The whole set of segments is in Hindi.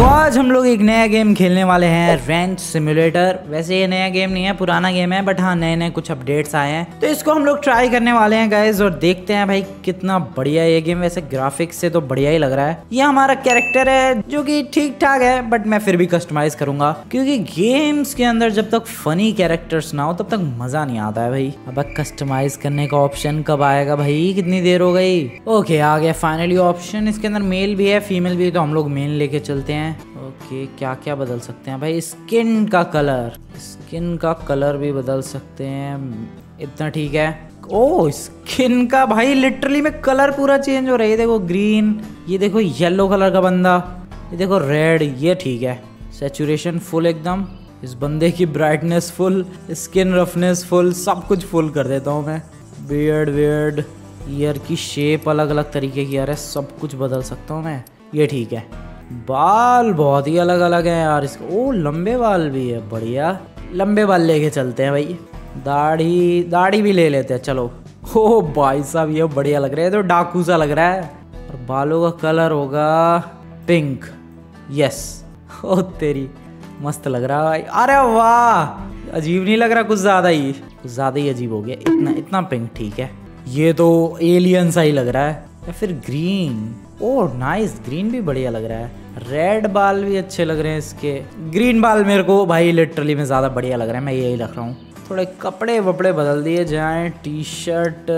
तो आज हम लोग एक नया गेम खेलने वाले हैं रेंच सिमुलेटर वैसे ये नया गेम नहीं है पुराना गेम है बट हाँ नए नए कुछ अपडेट्स आए हैं तो इसको हम लोग ट्राई करने वाले हैं गाइज और देखते हैं भाई कितना बढ़िया ये गेम वैसे ग्राफिक्स से तो बढ़िया ही लग रहा है ये हमारा कैरेक्टर है जो कि ठीक ठाक है बट मैं फिर भी कस्टमाइज करूंगा क्योंकि गेम्स के अंदर जब तक फनी कैरेक्टर्स ना हो तब तक मजा नहीं आता है भाई अब कस्टमाइज करने का ऑप्शन कब आएगा भाई कितनी देर हो गई ओके आ गया फाइनली ऑप्शन इसके अंदर मेल भी है फीमेल भी तो हम लोग मेल लेके चलते हैं हैं ओके क्या क्या बदल सकते हैं भाई स्किन का कलर स्किन का कलर भी बदल सकते हैं इतना ठीक है ओ स्किन का भाई लिटरली में कलर पूरा चेंज हो रहा है ये देखो ग्रीन ये देखो येलो कलर का बंदा ये देखो रेड ये ठीक है सेचुरेशन फुल एकदम इस बंदे की brightness full skin roughness full सब कुछ फुल कर देता हूँ मैं बियर्ड वियर्ड ईयर की शेप अलग अलग तरीके की आ रहा है सब कुछ बदल सकता हूँ मैं ये ठीक है बाल बहुत ही अलग अलग हैं यार इसको ओ लंबे बाल भी है बढ़िया लंबे बाल लेके चलते हैं भाई दाढ़ी दाढ़ी भी ले लेते हैं चलो ओ भाई साहब ये बढ़िया लग रहा है तो डाकू सा लग रहा है और बालों का कलर होगा पिंक यस ओ तेरी मस्त लग रहा है भाई अरे वाह अजीब नहीं लग रहा कुछ ज़्यादा ही कुछ ज़्यादा ही अजीब हो गया इतना इतना पिंक ठीक है ये तो एलियन सा ही लग रहा है या फिर ग्रीन ओ नाइस ग्रीन भी बढ़िया लग रहा है रेड बाल भी अच्छे लग रहे हैं इसके ग्रीन बाल मेरे को भाई लिटरली में ज़्यादा बढ़िया लग रहा है मैं यही रख रहा हूँ थोड़े कपड़े वपड़े बदल दिए जाए T shirt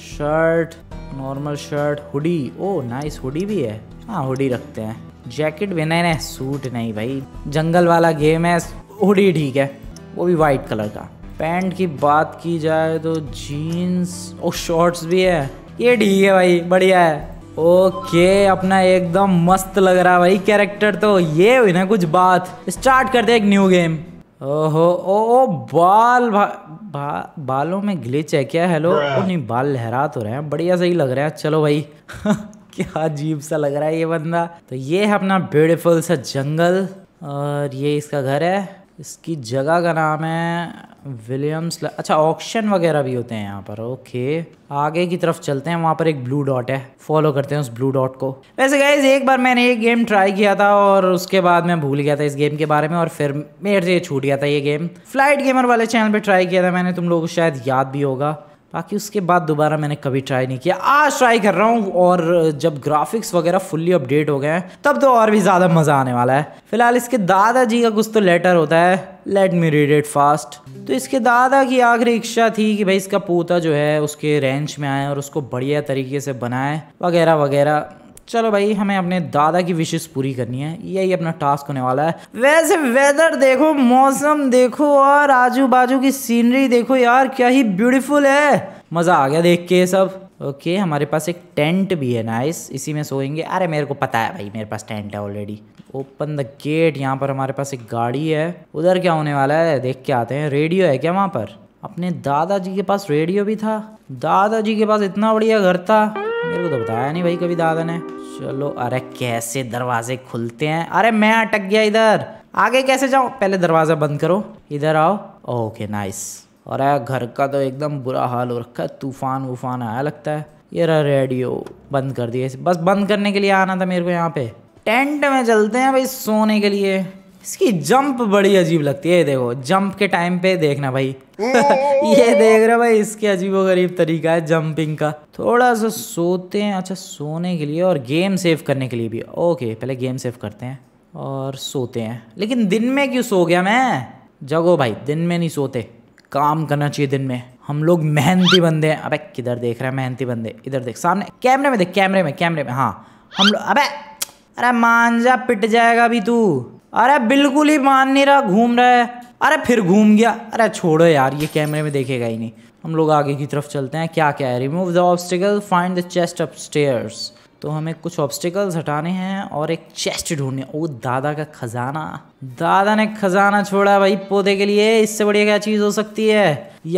shirt normal shirt hoodie ओ नाइस हुडी भी है हाँ हुडी रखते हैं जैकेट भी नहीं नहीं सूट नहीं भाई जंगल वाला गेम है हुडी ठीक है वो भी वाइट कलर का पैंट की बात की जाए तो जीन्स और शॉर्ट्स भी है ये ठीक है भाई बढ़िया है ओके अपना एकदम मस्त लग रहा है भाई कैरेक्टर तो ये हुई ना कुछ बात स्टार्ट करते एक न्यू गेम ओहो ओ, ओ बाल भा, भा, बालों में ग्लिच है क्या हेलो ओ नहीं बाल लहरा तो रहे हैं बढ़िया सही लग रहा है चलो भाई क्या अजीब सा लग रहा है ये बंदा तो ये है अपना ब्यूटीफुल सा जंगल और ये इसका घर है इसकी जगह का नाम है विलियम्स अच्छा ऑक्शन वगैरह भी होते हैं यहाँ पर ओके आगे की तरफ चलते हैं वहाँ पर एक ब्लू डॉट है फॉलो करते हैं उस ब्लू डॉट को वैसे गाइज एक बार मैंने ये गेम ट्राई किया था और उसके बाद मैं भूल गया था इस गेम के बारे में और फिर मेरे से छूट गया था ये गेम फ्लाइट गेमर वाले चैनल पर ट्राई किया था मैंने तुम लोग को शायद याद भी होगा बाकी उसके बाद दोबारा मैंने कभी ट्राई नहीं किया आज ट्राई कर रहा हूँ और जब ग्राफिक्स वगैरह फुल्ली अपडेट हो गए हैं तब तो और भी ज़्यादा मज़ा आने वाला है फिलहाल इसके दादाजी का कुछ तो लेटर होता है let me read it fast तो इसके दादा की आखिरी इच्छा थी कि भाई इसका पोता जो है उसके रेंच में आए और उसको बढ़िया तरीके से बनाए वगैरह वगैरह चलो भाई हमें अपने दादा की विशेष पूरी करनी है यही अपना टास्क होने वाला है वैसे वेदर देखो मौसम देखो और आजू बाजू की सीनरी देखो यार क्या ही ब्यूटीफुल है मज़ा आ गया देख के सब ओके हमारे पास एक टेंट भी है नाइस इसी में सोएंगे अरे मेरे को पता है भाई मेरे पास टेंट है ऑलरेडी ओपन द गेट यहाँ पर हमारे पास एक गाड़ी है उधर क्या होने वाला है देख के आते हैं रेडियो है क्या वहाँ पर अपने दादाजी के पास रेडियो भी था दादाजी के पास इतना बढ़िया घर था मेरे को तो बताया नहीं भाई कभी दादा ने चलो अरे कैसे दरवाजे खुलते हैं अरे मैं अटक गया इधर आगे कैसे जाओ पहले दरवाजा बंद करो इधर आओ ओके नाइस और घर का तो एकदम बुरा हाल हो रखा है तूफान वूफान आया लगता है ये रहा रेडियो बंद कर दिया बस बंद करने के लिए आना था मेरे को यहाँ पे टेंट में चलते हैं भाई सोने के लिए इसकी जंप बड़ी अजीब लगती है देखो जंप के टाइम पे देखना भाई ये देख रहे भाई इसके अजीबो गरीब तरीका है जंपिंग का थोड़ा सा सोते हैं अच्छा सोने के लिए और गेम सेव करने के लिए भी ओके पहले गेम सेव करते हैं और सोते हैं लेकिन दिन में क्यों सो गया मैं जगो भाई दिन में नहीं सोते काम करना चाहिए दिन में हम लोग मेहनती बंदे हैं अबे किधर देख रहे हैं मेहनती बंदे इधर देख सामने कैमरे में देख कैमरे में कैमरे में हाँ हम लोग अबे अरे मान जा पिट जाएगा अभी तू अरे बिल्कुल ही मान नहीं रहा घूम रहा है अरे फिर घूम गया अरे छोड़ो यार ये कैमरे में देखेगा ही नहीं हम लोग आगे की तरफ चलते हैं क्या क्या है remove the obstacle find the chest upstairs तो हमें कुछ ऑब्स्टिकल्स हटाने हैं और एक चेस्ट ढूंढने ओ दादा का खजाना दादा ने खजाना छोड़ा भाई पौधे के लिए इससे बढ़िया क्या चीज़ हो सकती है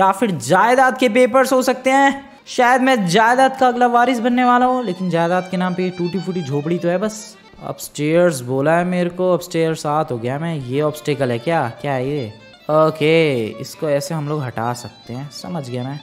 या फिर जायदाद के पेपर्स हो सकते हैं शायद मैं जायदाद का अगला वारिस बनने वाला हूँ लेकिन जायदाद के नाम पे टूटी फूटी झोपड़ी तो है बस स्टेयर्स बोला है मेरे को अपस्टेयर साथ हो गया मैं ये ऑब्स्टेकल है क्या क्या है ये ओके इसको ऐसे हम लोग हटा सकते हैं समझ गया मैं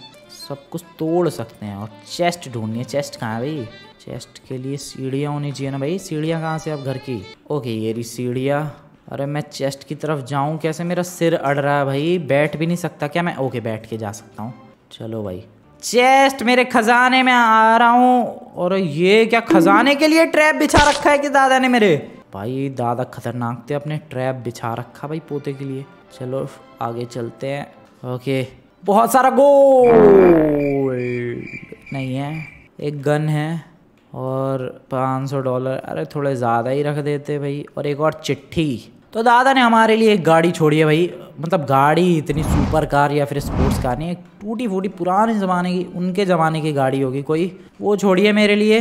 सब कुछ तोड़ सकते हैं और चेस्ट ढूंढनी है चेस्ट कहाँ है भाई चेस्ट के लिए सीढ़ियाँ होनी चाहिए ना भाई सीढ़ियाँ कहाँ से अब घर की ओके ये रही सीढ़ियाँ अरे मैं चेस्ट की तरफ जाऊँ कैसे मेरा सिर अड़ रहा है भाई बैठ भी नहीं सकता क्या मैं ओके बैठ के जा सकता हूँ चलो भाई चेस्ट मेरे खजाने में आ रहा हूँ और ये क्या खजाने के लिए ट्रैप बिछा रखा है कि दादा ने मेरे भाई दादा खतरनाक थे अपने ट्रैप बिछा रखा भाई पोते के लिए चलो आगे चलते हैं ओके बहुत सारा गोल्ड नहीं है एक गन है और 500 डॉलर अरे थोड़े ज़्यादा ही रख देते भाई और एक और चिट्ठी तो दादा ने हमारे लिए एक गाड़ी छोड़ी है भाई मतलब गाड़ी इतनी सुपर कार या फिर स्पोर्ट्स कार नहीं एक टूटी फूटी पुराने ज़माने की उनके ज़माने की गाड़ी होगी कोई वो छोड़िए मेरे लिए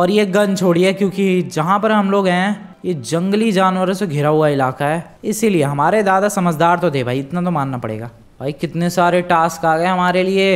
और ये गन छोड़िए क्योंकि जहाँ पर हम लोग हैं ये जंगली जानवरों से घिरा हुआ इलाका है इसीलिए हमारे दादा समझदार तो थे भाई इतना तो मानना पड़ेगा भाई कितने सारे टास्क आ गए हमारे लिए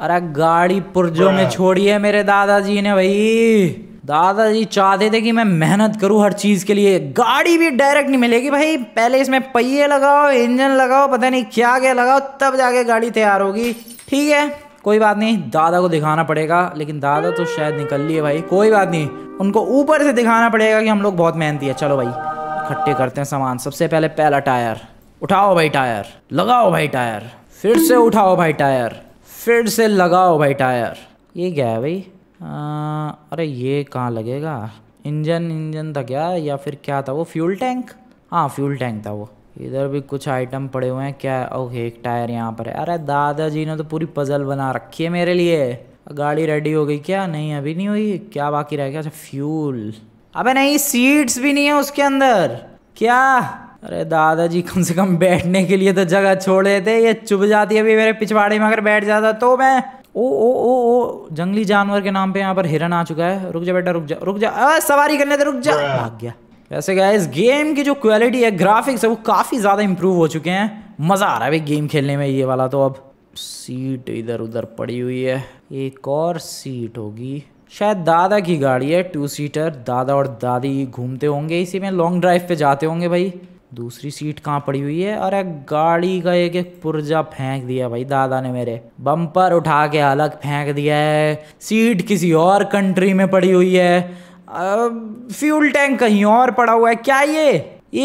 अरे गाड़ी पुरजों में छोड़िए मेरे दादाजी ने भाई दादाजी चाहते थे कि मैं मेहनत करूं हर चीज़ के लिए गाड़ी भी डायरेक्ट नहीं मिलेगी भाई पहले इसमें पहिए लगाओ इंजन लगाओ पता नहीं क्या क्या लगाओ तब जाके गाड़ी तैयार होगी ठीक है कोई बात नहीं दादा को दिखाना पड़ेगा लेकिन दादा तो शायद निकल लिए भाई कोई बात नहीं उनको ऊपर से दिखाना पड़ेगा कि हम लोग बहुत मेहनती है चलो भाई इकट्ठे करते हैं सामान सबसे पहले पहला टायर उठाओ भाई टायर लगाओ भाई टायर फिर से उठाओ भाई टायर फिर से लगाओ भाई टायर ये क्या है भाई हाँ, अरे ये कहाँ लगेगा इंजन इंजन था क्या या फिर क्या था वो फ्यूल टैंक हाँ फ्यूल टैंक था वो इधर भी कुछ आइटम पड़े हुए हैं क्या ओके एक टायर यहाँ पर है अरे दादाजी ने तो पूरी पजल बना रखी है मेरे लिए गाड़ी रेडी हो गई क्या नहीं अभी नहीं हुई क्या बाकी रह गया अच्छा फ्यूल अबे नहीं सीट्स भी नहीं है उसके अंदर क्या अरे दादाजी कम से कम बैठने के लिए तो जगह छोड़ देते ये चुप जाती है अभी मेरे पिछवाड़े में अगर बैठ जाता तो मैं ओ ओ ओ ओ जंगली जानवर के नाम पे यहाँ पर हिरन आ चुका है रुक जा बेटा रुक जा रुक जा आ, सवारी करने दे रुक जा भाग गया वैसे गया इस गेम की जो क्वालिटी है ग्राफिक्स है वो काफ़ी ज़्यादा इम्प्रूव हो चुके हैं मज़ा आ रहा है भाई गेम खेलने में ये वाला तो अब सीट इधर उधर पड़ी हुई है एक और सीट होगी शायद दादा की गाड़ी है टू सीटर दादा और दादी घूमते होंगे इसी में लॉन्ग ड्राइव पे जाते होंगे भाई दूसरी सीट कहाँ पड़ी हुई है अरे गाड़ी का एक एक पुर्जा फेंक दिया भाई दादा ने मेरे बम्पर उठा के अलग फेंक दिया है सीट किसी और कंट्री में पड़ी हुई है फ्यूल टैंक कहीं और पड़ा हुआ है क्या ये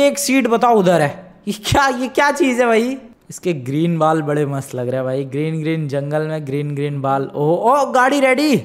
एक सीट बताओ उधर है ये क्या ये क्या चीज़ है भाई इसके ग्रीन बाल बड़े मस्त लग रहे हैं भाई ग्रीन ग्रीन जंगल में ग्रीन ग्रीन बाल ओह ओ गाड़ी ready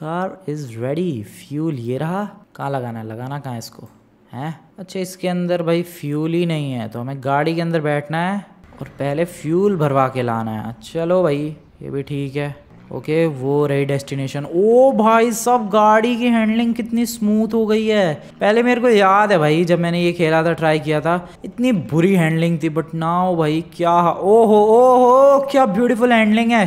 car is ready fuel ये रहा कहाँ लगाना है लगाना कहाँ इसको हैं अच्छा इसके अंदर भाई फ्यूल ही नहीं है तो हमें गाड़ी के अंदर बैठना है और पहले फ्यूल भरवा के लाना है चलो भाई ये भी ठीक है ओके वो रही डेस्टिनेशन ओ भाई सब गाड़ी की हैंडलिंग कितनी स्मूथ हो गई है पहले मेरे को याद है भाई जब मैंने ये खेला था ट्राई किया था इतनी बुरी हैंडलिंग थी बट ना हो भाई क्या ओहो ओहो क्या ब्यूटीफुल हैंडलिंग है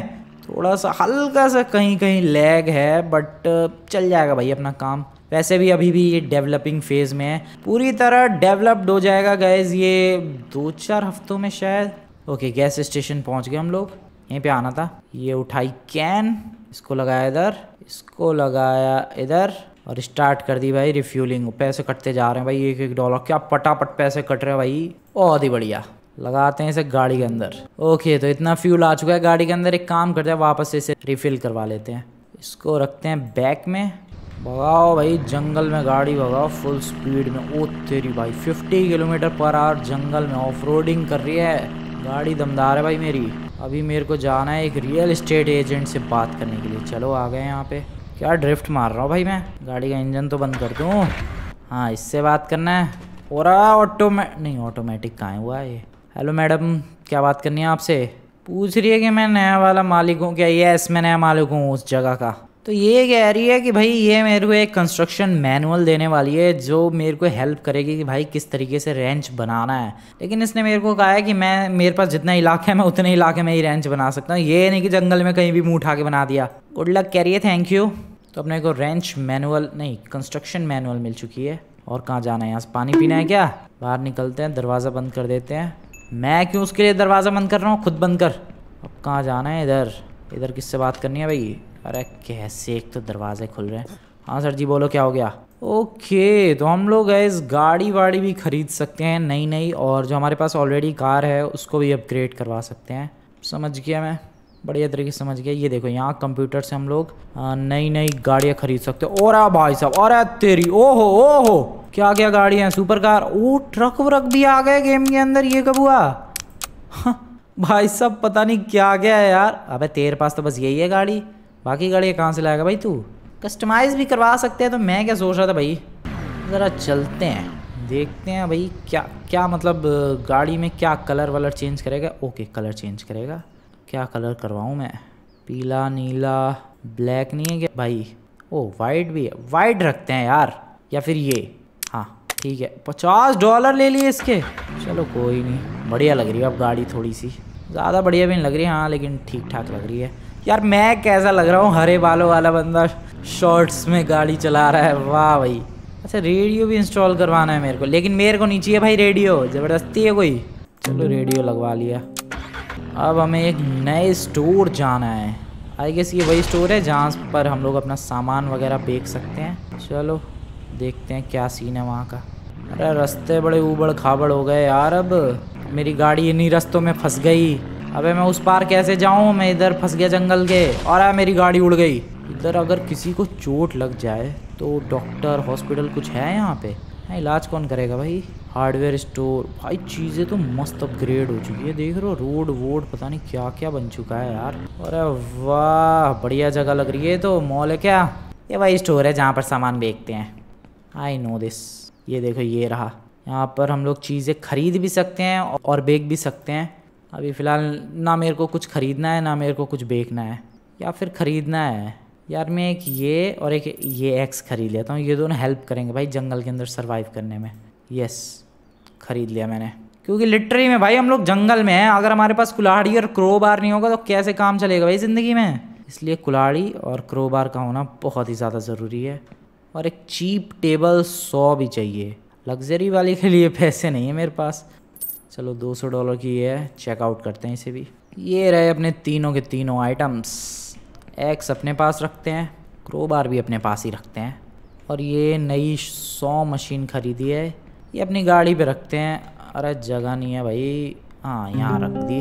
थोड़ा सा हल्का सा कहीं कहीं लैग है बट चल जाएगा भाई अपना काम वैसे भी अभी भी ये डेवलपिंग फेज़ में है पूरी तरह डेवलप्ड हो जाएगा गैस ये दो चार हफ्तों में शायद ओके गैस स्टेशन पहुंच गए हम लोग यहीं पे आना था ये उठाई कैन इसको लगाया इधर इसको लगाया इधर और स्टार्ट कर दी भाई रिफ्यूलिंग पैसे कटते जा रहे हैं भाई एक एक डॉलर क्या पटापट पैसे कट रहे हैं भाई बहुत ही बढ़िया लगाते हैं इसे गाड़ी के अंदर ओके तो इतना फ्यूल आ चुका है गाड़ी के अंदर एक काम करते हैं वापस इसे रिफिल करवा लेते हैं इसको रखते हैं बैक में भगाओ भाई जंगल में गाड़ी भगाओ फुल स्पीड में ओ तेरी भाई 50 किलोमीटर पर आवर जंगल में ऑफ कर रही है गाड़ी दमदार है भाई मेरी अभी मेरे को जाना है एक रियल इस्टेट एजेंट से बात करने के लिए चलो आ गए यहाँ पे क्या ड्रिफ्ट मार रहा हूँ भाई मैं गाड़ी का इंजन तो बंद कर दूँ हाँ इससे बात करना है और ऑटोमे नहीं ऑटोमेटिक कहाँ हुआ ये हेलो मैडम क्या बात करनी है आपसे पूछ रही है कि मैं नया वाला मालिक हूँ क्या यस मैं नया मालिक हूँ उस जगह का तो ये कह रही है कि भाई ये मेरे को एक कंस्ट्रक्शन मैनुअल देने वाली है जो मेरे को हेल्प करेगी कि भाई किस तरीके से रेंच बनाना है लेकिन इसने मेरे को कहा है कि मैं मेरे पास जितना इलाका है मैं उतने इलाके में ही रेंच बना सकता हूँ ये नहीं कि जंगल में कहीं भी मुँह उठा के बना दिया गुड लक कह रही है थैंक यू तो अपने को रेंच मैनुअल नहीं कंस्ट्रक्शन मैनुअल मिल चुकी है और कहाँ जाना है यहाँ से पानी पीना है क्या बाहर निकलते हैं दरवाज़ा बंद कर देते हैं मैं क्यों उसके लिए दरवाज़ा बंद कर रहा हूँ खुद बंद कर अब कहाँ जाना है इधर इधर किससे बात करनी है भाई अरे कैसे एक तो दरवाजे खुल रहे हैं हाँ सर जी बोलो क्या हो गया ओके तो हम लोग इस गाड़ी वाड़ी भी खरीद सकते हैं नई नई और जो हमारे पास ऑलरेडी कार है उसको भी अपग्रेड करवा सकते हैं समझ गया मैं बढ़िया तरीके से समझ गया ये देखो यहाँ कंप्यूटर से हम लोग नई नई गाड़ियाँ खरीद सकते हैं और भाई साहब और तेरी ओहो ओहो क्या क्या गाड़ियाँ सुपर कार ओ ट्रक व्रक भी आ गए गेम के अंदर ये कब हुआ हाँ, भाई साहब पता नहीं क्या क्या है यार अबे तेरे पास तो बस यही है गाड़ी बाकी गाड़ी कहाँ से लाएगा भाई तू कस्टमाइज़ भी करवा सकते हैं तो मैं क्या सोच रहा था भाई ज़रा चलते हैं देखते हैं भाई क्या क्या मतलब गाड़ी में क्या कलर वलर चेंज करेगा ओके कलर चेंज करेगा क्या कलर करवाऊँ मैं पीला नीला ब्लैक नहीं है क्या भाई ओ वाइट भी है वाइट रखते हैं यार या फिर ये हाँ ठीक है पचास डॉलर ले लिए इसके चलो कोई नहीं बढ़िया लग रही है अब गाड़ी थोड़ी सी ज़्यादा बढ़िया भी नहीं लग रही है हाँ लेकिन ठीक ठाक लग रही है यार मैं कैसा लग रहा हूँ हरे बालों वाला बंदा शॉर्ट्स में गाड़ी चला रहा है वाह भाई अच्छा रेडियो भी इंस्टॉल करवाना है मेरे को लेकिन मेरे को नहीं चाहिए भाई रेडियो ज़बरदस्ती है कोई चलो रेडियो लगवा लिया अब हमें एक नए स्टोर जाना है आई गेस ये वही स्टोर है जहाँ पर हम लोग अपना सामान वगैरह बेच सकते हैं चलो देखते हैं क्या सीन है वहाँ का अरे रास्ते बड़े उबड़ खाबड़ हो गए यार अब मेरी गाड़ी इन्हीं रास्तों में फंस गई अबे मैं उस पार कैसे जाऊं मैं इधर फंस गया जंगल के और आ मेरी गाड़ी उड़ गई इधर अगर किसी को चोट लग जाए तो डॉक्टर हॉस्पिटल कुछ है यहाँ पे हाँ, इलाज कौन करेगा भाई हार्डवेयर स्टोर भाई चीज़ें तो मस्त अपग्रेड हो चुकी है देख रहे हो रोड वोड पता नहीं क्या क्या बन चुका है यार अरे वाह बढ़िया जगह लग रही है तो मॉल है क्या ये भाई स्टोर है जहाँ पर सामान बेचते हैं आई नो दिस ये देखो ये रहा यहाँ पर हम लोग चीज़ें खरीद भी सकते हैं और बेच भी सकते हैं अभी फ़िलहाल ना मेरे को कुछ ख़रीदना है ना मेरे को कुछ बेचना है या फिर ख़रीदना है यार मैं एक ये और एक ये एक्स ख़रीद लेता हूँ ये दोनों हेल्प करेंगे भाई जंगल के अंदर सर्वाइव करने में यस ख़रीद लिया मैंने क्योंकि लिटरी में भाई हम लोग जंगल में हैं अगर हमारे पास कुल्हाड़ी और क्रोबार नहीं होगा तो कैसे काम चलेगा भाई ज़िंदगी में इसलिए कुल्हाड़ी और क्रोबार का होना बहुत ही ज़्यादा ज़रूरी है और एक चीप टेबल सौ भी चाहिए लग्जरी वाले के लिए पैसे नहीं है मेरे पास चलो 200 डॉलर की ये है चेकआउट करते हैं इसे भी ये रहे अपने तीनों के तीनों आइटम्स एक्स अपने पास रखते हैं क्रोबार भी अपने पास ही रखते हैं और ये नई सौ मशीन खरीदी है ये अपनी गाड़ी पे रखते हैं अरे जगह नहीं है भाई हाँ यहाँ रख दी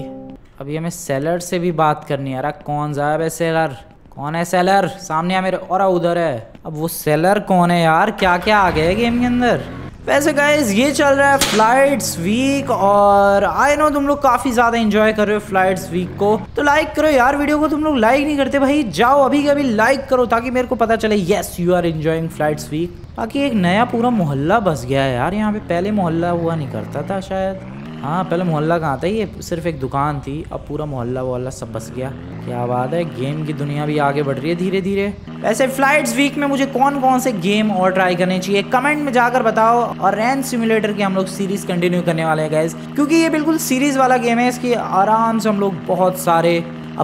अभी हमें सेलर से भी बात करनी है अरे कौन सा है सेलर कौन है सेलर सामने है मेरे और उधर है अब वो सेलर कौन है यार क्या क्या आ गया है गेम के अंदर वैसे गाइज ये चल रहा है फ्लाइट्स वीक और आई नो तुम लोग काफ़ी ज़्यादा इंजॉय कर रहे हो फ्लाइट्स वीक को तो लाइक करो यार वीडियो को तुम लोग लाइक नहीं करते भाई जाओ अभी के अभी लाइक करो ताकि मेरे को पता चले yes you are enjoying flights week बाकी एक नया पूरा मोहल्ला बस गया है यार यहाँ पे पहले मोहल्ला हुआ नहीं करता था शायद हाँ पहले मोहल्ला कहाँ था ये सिर्फ एक दुकान थी अब पूरा मोहल्ला वोहल्ला सब बस गया क्या बात है गेम की दुनिया भी आगे बढ़ रही है धीरे धीरे ऐसे फ्लाइट्स वीक में मुझे कौन कौन से गेम और ट्राई करने चाहिए कमेंट में जाकर बताओ और रैन सिमुलेटर की हम लोग सीरीज कंटिन्यू करने वाले हैं गैस क्योंकि ये बिल्कुल सीरीज वाला गेम है इसकी आराम से हम लोग बहुत सारे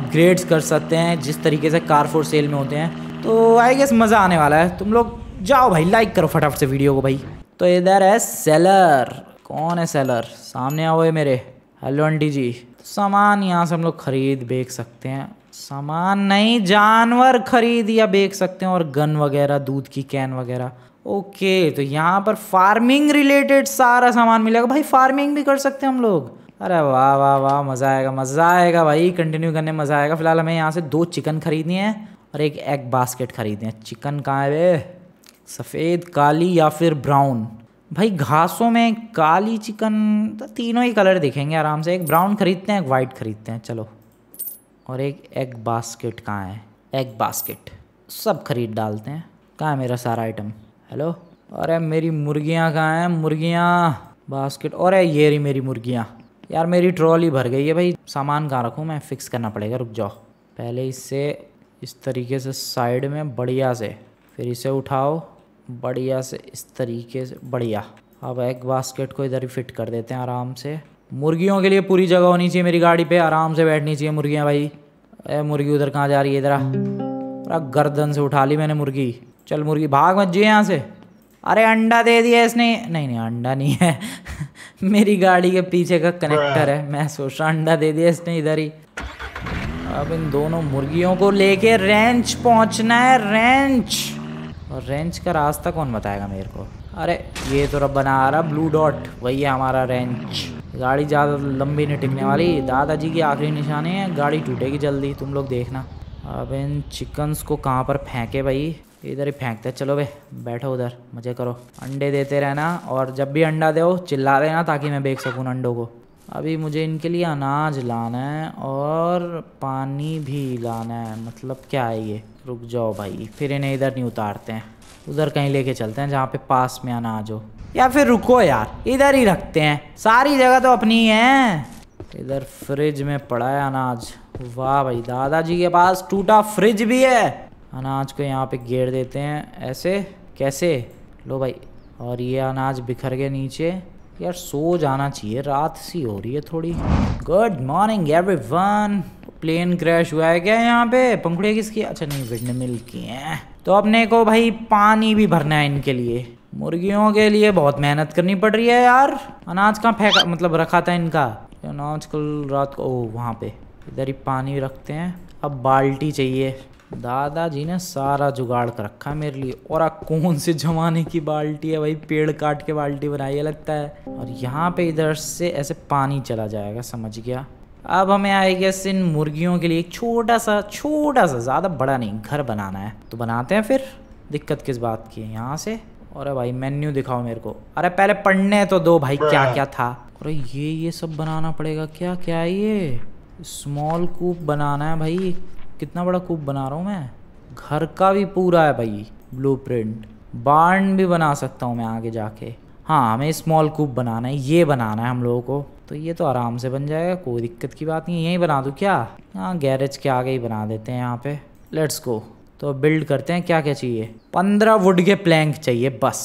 अपग्रेड्स कर सकते हैं जिस तरीके से कार फोर सेल में होते हैं तो आई गेस मज़ा आने वाला है तुम लोग जाओ भाई लाइक करो फटाफट से वीडियो को भाई तो इधर है सेलर कौन है सेलर सामने आओ है मेरे हेलो आंटी जी तो सामान यहाँ से हम लोग खरीद बेच सकते हैं सामान नहीं जानवर खरीद या बेच सकते हैं और गन वगैरह दूध की कैन वगैरह ओके तो यहाँ पर फार्मिंग रिलेटेड सारा सामान मिलेगा भाई फार्मिंग भी कर सकते हैं हम लोग अरे वाह वाह वाह मज़ा आएगा मज़ा आएगा भाई कंटिन्यू करने मज़ा आएगा फिलहाल हमें यहाँ से दो चिकन खरीदनी है और एक एग बास्केट खरीदनी है चिकन कहाँ है वे सफ़ेद काली या फिर ब्राउन भाई घासों में काली चिकन तो तीनों ही कलर दिखेंगे आराम से एक ब्राउन ख़रीदते हैं एक वाइट ख़रीदते हैं चलो और एक एग बास्केट कहाँ है एग बास्केट सब खरीद डालते हैं कहाँ है मेरा सारा आइटम हेलो अरे मेरी मुर्गियाँ कहाँ हैं मुर्गियाँ बास्केट और ये रही मेरी मुर्गियाँ यार मेरी ट्रॉली भर गई है भाई सामान कहाँ रखूँ मैं फ़िक्स करना पड़ेगा रुक जाओ पहले इससे इस तरीके से साइड में बढ़िया से फिर इसे उठाओ बढ़िया से इस तरीके से बढ़िया अब एग बास्केट को इधर ही फिट कर देते हैं आराम से मुर्गियों के लिए पूरी जगह होनी चाहिए मेरी गाड़ी पे आराम से बैठनी चाहिए मुर्गियाँ भाई अरे मुर्गी उधर कहाँ जा रही है इधर पूरा गर्दन से उठा ली मैंने मुर्गी चल मुर्गी भाग मत जी यहाँ से अरे अंडा दे दिया इसने नहीं नहीं अंडा नहीं है मेरी गाड़ी के पीछे का कनेक्टर है मैं सोच रहा अंडा दे दिया इसने इधर ही अब इन दोनों मुर्गियों को लेके रेंच पहुंचना है रेंच और रेंज का रास्ता कौन बताएगा मेरे को अरे ये तो रब बना आ रहा ब्लू डॉट वही है हमारा रेंज गाड़ी ज़्यादा लंबी नहीं टिकने वाली दादाजी की आखिरी निशानी है गाड़ी टूटेगी जल्दी तुम लोग देखना अब इन चिकन्स को कहाँ पर फेंके भाई इधर ही फेंकते चलो भे बैठो उधर मज़े करो अंडे देते रहना और जब भी अंडा दो चिल्ला देना ताकि मैं बेच सकूँ अंडों को अभी मुझे इनके लिए अनाज लाना है और पानी भी लाना है मतलब क्या है ये रुक जाओ भाई फिर इन्हें इधर नहीं उतारते हैं उधर कहीं लेके चलते हैं जहाँ पे पास में अनाज हो या फिर रुको यार इधर ही रखते हैं सारी जगह तो अपनी है इधर फ्रिज में पड़ा है अनाज वाह भाई दादाजी के पास टूटा फ्रिज भी है अनाज को यहाँ पे घेर देते हैं ऐसे कैसे लो भाई और ये अनाज बिखर के नीचे यार सो जाना चाहिए रात सी हो रही है थोड़ी good morning everyone plane crash हुआ है क्या यहाँ पे पंखुड़े किसकी अच्छा नहीं विंड मिल की है तो अपने को भाई पानी भी भरना है इनके लिए मुर्गियों के लिए बहुत मेहनत करनी पड़ रही है यार अनाज कहाँ फेंका मतलब रखा था इनका अनाज कल रात को ओ वहाँ पे इधर ही पानी रखते हैं अब बाल्टी चाहिए दादाजी ने सारा जुगाड़ कर रखा मेरे लिए और आ कौन से जमाने की बाल्टी है भाई पेड़ काट के बाल्टी बनाई है लगता है और यहाँ पे इधर से ऐसे पानी चला जाएगा समझ गया अब हमें आएगा इन मुर्गियों के लिए एक छोटा सा छोटा सा ज़्यादा बड़ा नहीं घर बनाना है तो बनाते हैं फिर दिक्कत किस बात की है यहाँ से अरे भाई मेन्यू दिखाओ मेरे को अरे पहले पढ़ने तो दो भाई क्या क्या था अरे ये ये सब बनाना पड़ेगा क्या क्या ये स्मॉल कूप बनाना है भाई कितना बड़ा कूप बना रहा हूँ मैं घर का भी पूरा है भाई ब्लू प्रिंट बार्न भी बना सकता हूँ मैं आगे जाके हाँ हमें स्मॉल कूप बनाना है ये बनाना है हम लोगों को तो ये तो आराम से बन जाएगा कोई दिक्कत की बात नहीं यहीं बना दूँ क्या हाँ गैरेज के आगे ही बना देते हैं यहाँ पे लेट्स गो तो बिल्ड करते हैं क्या क्या चाहिए पंद्रह वुड के प्लैंक चाहिए बस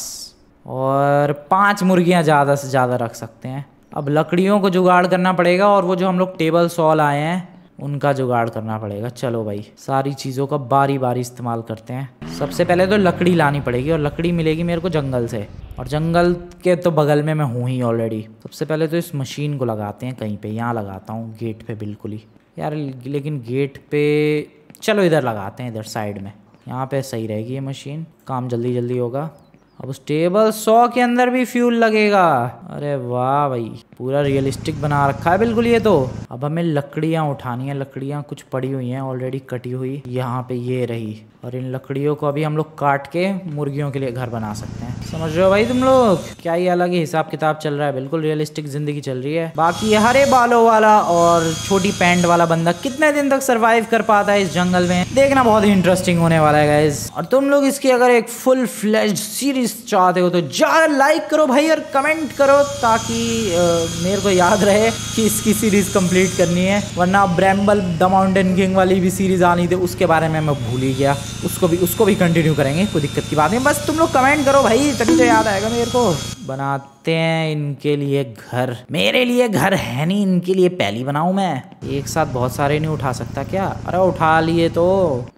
और पाँच मुर्गियाँ ज़्यादा से ज़्यादा रख सकते हैं अब लकड़ियों को जुगाड़ करना पड़ेगा और वो जो हम लोग टेबल सॉल आए हैं उनका जुगाड़ करना पड़ेगा चलो भाई सारी चीज़ों का बारी बारी इस्तेमाल करते हैं सबसे पहले तो लकड़ी लानी पड़ेगी और लकड़ी मिलेगी मेरे को जंगल से और जंगल के तो बगल में मैं हूँ ही ऑलरेडी सबसे पहले तो इस मशीन को लगाते हैं कहीं पे यहाँ लगाता हूँ गेट पे बिल्कुल ही यार लेकिन गेट पे चलो इधर लगाते हैं इधर साइड में यहाँ पर सही रहेगी ये मशीन काम जल्दी जल्दी होगा अब उस टेबल सौ के अंदर भी फ्यूल लगेगा अरे वाह भाई पूरा रियलिस्टिक बना रखा है बिल्कुल ये तो अब हमें लकड़िया उठानी है लकड़ियाँ कुछ पड़ी हुई हैं ऑलरेडी कटी हुई यहाँ पे ये रही और इन लकड़ियों को अभी हम लोग काट के मुर्गियों के लिए घर बना सकते हैं समझ रहे हो भाई तुम लोग क्या ही अलग ही हिसाब किताब चल रहा है बिल्कुल रियलिस्टिक जिंदगी चल रही है बाकी हरे बालों वाला और छोटी पैंट वाला बंदा कितने दिन तक सर्वाइव कर पाता है इस जंगल में देखना बहुत ही इंटरेस्टिंग होने वाला है और तुम लोग इसकी अगर एक फुल फ्लैश सीरीज चीज चाहते हो तो ज़्यादा लाइक करो भाई और कमेंट करो ताकि मेरे को याद रहे कि इसकी सीरीज़ कंप्लीट करनी है वरना ब्रैम्बल द माउंटेन किंग वाली भी सीरीज़ आनी थी उसके बारे में मैं भूल ही गया उसको भी उसको भी कंटिन्यू करेंगे कोई दिक्कत की बात नहीं बस तुम लोग कमेंट करो भाई तभी तो याद आएगा मेरे को बनाते हैं इनके लिए घर मेरे लिए घर है नहीं इनके लिए पहली बनाऊ मैं एक साथ बहुत सारे नहीं उठा सकता क्या अरे उठा लिए तो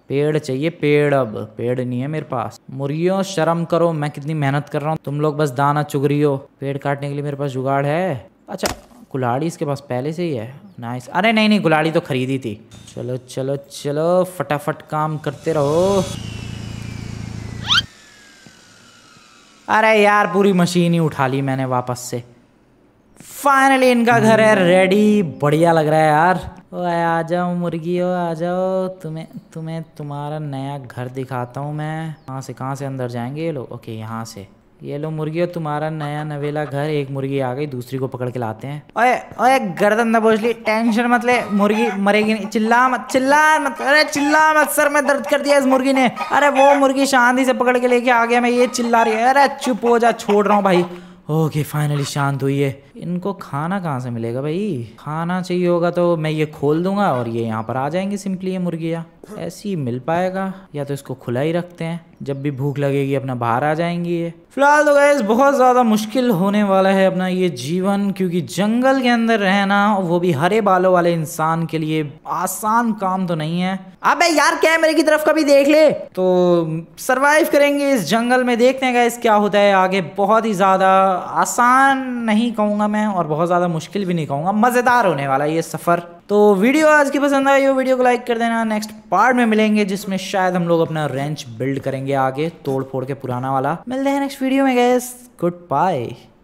पेड़ चाहिए पेड़ अब पेड़ नहीं है मेरे पास मुर्गियों शर्म करो मैं कितनी मेहनत कर रहा हूँ तुम लोग बस दाना चुग रही हो पेड़ काटने के लिए मेरे पास जुगाड़ है अच्छा गुलाड़ी इसके पास पहले से ही है नाइस अरे नहीं नहीं गुलाड़ी तो खरीदी थी चलो चलो चलो फटाफट काम करते रहो अरे यार पूरी मशीन ही उठा ली मैंने वापस से फाइनली इनका घर है रेडी बढ़िया लग रहा है यार ओ आ जाओ मुर्गी हो आ जाओ तुम्हें तुम्हें तुम्हारा नया घर दिखाता हूँ मैं कहाँ से कहाँ से अंदर जाएंगे ये लोग ओके यहाँ से ये लो मुर्गी और तुम्हारा नया नवेला घर एक मुर्गी आ गई दूसरी को पकड़ के लाते हैं ओए ओए गर्दन न बोझ ली टेंशन मत ले मुर्गी मरेगी नहीं चिल्ला मत चिल्ला मत अरे चिल्ला मत सर में दर्द कर दिया इस मुर्गी ने अरे वो मुर्गी शांति से पकड़ के लेके आ गया मैं ये चिल्ला रही है अरे चुप हो जा छोड़ रहा हूँ भाई ओके फाइनली शांत हुई है इनको खाना कहाँ से मिलेगा भाई खाना चाहिए होगा तो मैं ये खोल दूंगा और ये यहाँ पर आ जाएंगे सिंपली ये मुर्गियाँ ऐसे ही मिल पाएगा या तो इसको खुला ही रखते हैं जब भी भूख लगेगी अपना बाहर आ जाएंगी ये फिलहाल तो गैस बहुत ज़्यादा मुश्किल होने वाला है अपना ये जीवन क्योंकि जंगल के अंदर रहना वो भी हरे बालों वाले इंसान के लिए आसान काम तो नहीं है अबे यार कैमरे की तरफ कभी देख ले तो सरवाइव करेंगे इस जंगल में देखते हैं गैस क्या होता है आगे बहुत ही ज़्यादा आसान नहीं कहूंगा है और बहुत ज़्यादा मुश्किल भी नहीं कहूँगा मज़ेदार होने वाला ये सफ़र तो वीडियो आज की पसंद आई हो वीडियो को लाइक कर देना नेक्स्ट पार्ट में मिलेंगे जिसमें शायद हम लोग अपना रेंच बिल्ड करेंगे आगे तोड़ फोड़ के पुराना वाला मिलते हैं नेक्स्ट वीडियो में गैस गुड बाय